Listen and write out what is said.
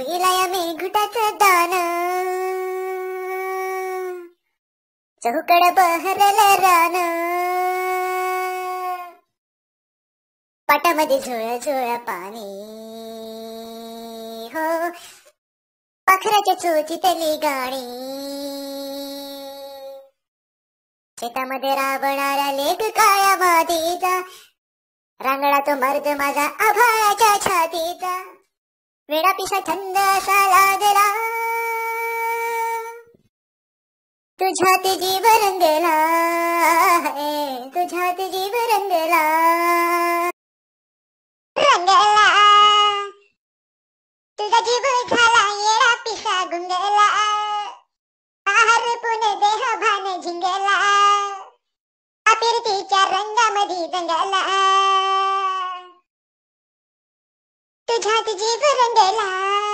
पहिला या दान चहूकड बहरल रान पाटामध्ये झोळ्या झोळ्या पाणी हो पाखराच्या चोचीतली गाणी शेतामध्ये राबणारा लेख काळ्या मादीचा रांगडा तो मर्द माझा आभाळाच्या छातीचा वेडा पिशा छंद असा लागला तुझ्यात जीव रंगला तुझ्यात जीव रंगला रंगला तुझा जीव झाला येडा पिसा गुंगला आहार पुणे देह भान झिंगला फिरतीच्या रंगामध्ये जंगला 的着《祝福》的来。